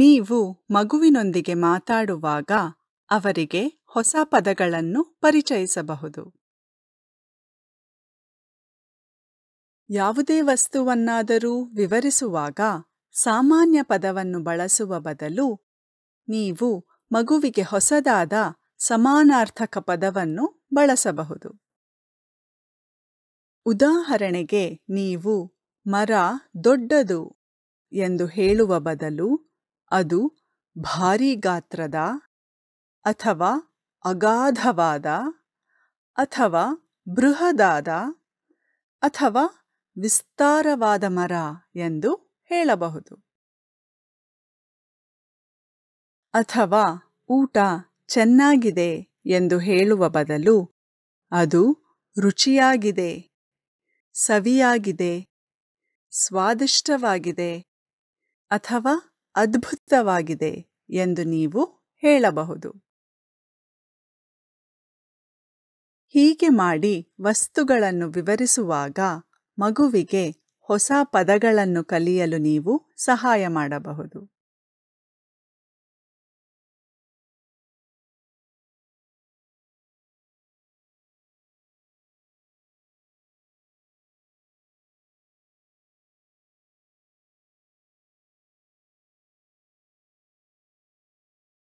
ನೀವು ಮಗುವಿನೊಂದಿಗೆ ಮಾತಾಡುವಾಗ ಅವರಿಗೆ ಹೊಸ ಪದಗಳನ್ನು ಪರಿಚಯಿಸಬಹುದು ಯಾವುದೇ ವಸ್ತುವನ್ನಾದರೂ ವಿವರಿಸುವಾಗ ಸಾಮಾನ್ಯ ಪದವನ್ನು ಬಳಸುವ ಬದಲು ನೀವು ಮಗುವಿಗೆ ಹೊಸದಾದ ಸಮಾನಾರ್ಥಕ ಪದವನ್ನು ಬಳಸಬಹುದು ಉದಾಹರಣೆಗೆ ನೀವು ಮರ ದೊಡ್ಡದು ಎಂದು ಹೇಳುವ ಬದಲು ಅದು ಭಾರೀ ಗಾತ್ರದ ಅಥವಾ ಅಗಾಧವಾದ ಅಥವಾ ಬೃಹದಾದ ಅಥವಾ ವಿಸ್ತಾರವಾದ ಮರ ಎಂದು ಹೇಳಬಹುದು ಅಥವಾ ಊಟ ಚೆನ್ನಾಗಿದೆ ಎಂದು ಹೇಳುವ ಬದಲು ಅದು ರುಚಿಯಾಗಿದೆ ಸವಿಯಾಗಿದೆ ಸ್ವಾದಿಷ್ಟವಾಗಿದೆ ಅಥವಾ ಅದ್ಭುತವಾಗಿದೆ ಎಂದು ನೀವು ಹೇಳಬಹುದು ಹೀಗೆ ಮಾಡಿ ವಸ್ತುಗಳನ್ನು ವಿವರಿಸುವಾಗ ಮಗುವಿಗೆ ಹೊಸ ಪದಗಳನ್ನು ಕಲಿಯಲು ನೀವು ಸಹಾಯ ಮಾಡಬಹುದು